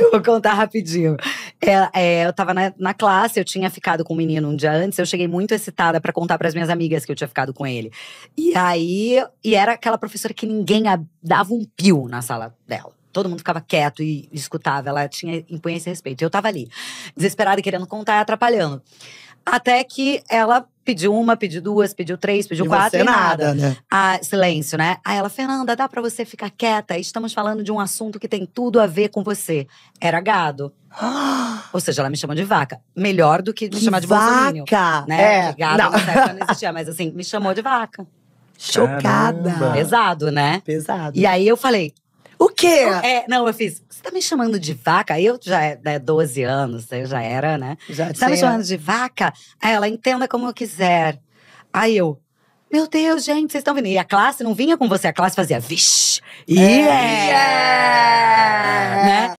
Eu vou contar rapidinho. É, é, eu tava na, na, classe, eu tinha ficado com o um menino um dia antes, eu cheguei muito excitada para contar para as minhas amigas que eu tinha ficado com ele. E aí, e era aquela professora que ninguém a, dava um pio na sala dela. Todo mundo ficava quieto e escutava, ela tinha impunha esse respeito. Eu tava ali, desesperada, querendo contar e atrapalhando. Até que ela Pediu uma, pediu duas, pediu três, pediu e quatro você e nada. nada né? Ah, silêncio, né? Aí ela, Fernanda, dá para você ficar quieta? Estamos falando de um assunto que tem tudo a ver com você. Era gado. Ou seja, ela me chama de vaca. Melhor do que me chamar de bolsominion. Vaca! Né? É. Gado não. não existia, mas assim, me chamou de vaca. Chocada. Caramba. Pesado, né? Pesado. E aí eu falei, o quê? É, não, eu fiz. Você tá me chamando de vaca? eu já é né, 12 anos, eu já era, né? Já Você tá me chamando de vaca? Aí ela entenda como eu quiser. Aí eu. Meu Deus, gente, vocês estão vendo. E a classe não vinha com você, a classe fazia, vixe! É. Yeah! yeah!